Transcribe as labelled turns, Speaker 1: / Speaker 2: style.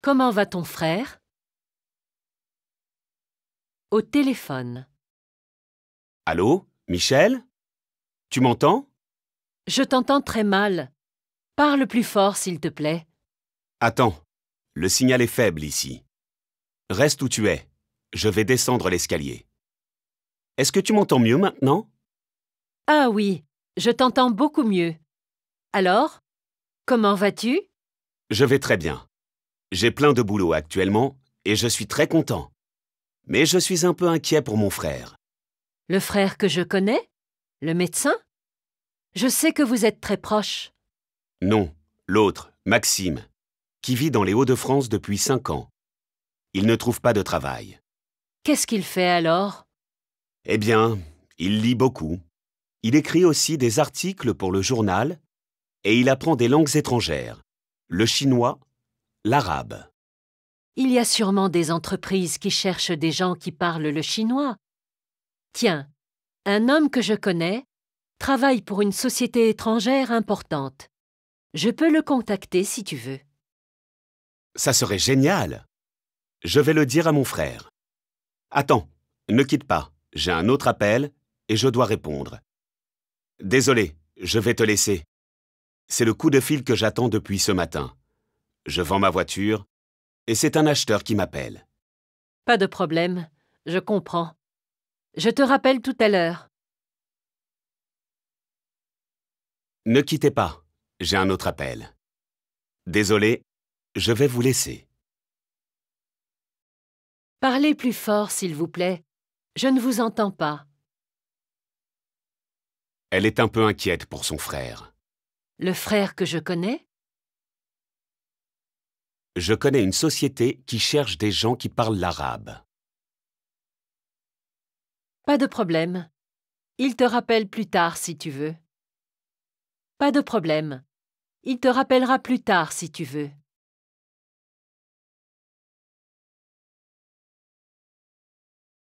Speaker 1: Comment va ton frère Au téléphone.
Speaker 2: Allô, Michel Tu m'entends
Speaker 1: Je t'entends très mal. Parle plus fort, s'il te plaît.
Speaker 2: Attends, le signal est faible ici. Reste où tu es. Je vais descendre l'escalier. Est-ce que tu m'entends mieux maintenant
Speaker 1: Ah oui, je t'entends beaucoup mieux. Alors, comment vas-tu
Speaker 2: Je vais très bien. J'ai plein de boulot actuellement et je suis très content. Mais je suis un peu inquiet pour mon frère.
Speaker 1: Le frère que je connais Le médecin Je sais que vous êtes très proche.
Speaker 2: Non, l'autre, Maxime, qui vit dans les Hauts-de-France depuis cinq ans. Il ne trouve pas de travail.
Speaker 1: Qu'est-ce qu'il fait alors
Speaker 2: Eh bien, il lit beaucoup. Il écrit aussi des articles pour le journal et il apprend des langues étrangères, le chinois l'arabe.
Speaker 1: Il y a sûrement des entreprises qui cherchent des gens qui parlent le chinois. Tiens, un homme que je connais travaille pour une société étrangère importante. Je peux le contacter si tu veux.
Speaker 2: Ça serait génial. Je vais le dire à mon frère. Attends, ne quitte pas. J'ai un autre appel et je dois répondre. Désolé, je vais te laisser. C'est le coup de fil que j'attends depuis ce matin je vends ma voiture, et c'est un acheteur qui m'appelle.
Speaker 1: Pas de problème, je comprends. Je te rappelle tout à l'heure.
Speaker 2: Ne quittez pas, j'ai un autre appel. Désolé, je vais vous laisser.
Speaker 1: Parlez plus fort, s'il vous plaît. Je ne vous entends pas.
Speaker 2: Elle est un peu inquiète pour son frère.
Speaker 1: Le frère que je connais
Speaker 2: je connais une société qui cherche des gens qui parlent l'arabe.
Speaker 1: Pas de problème. Il te rappelle plus tard si tu veux. Pas de problème. Il te rappellera plus tard si tu veux.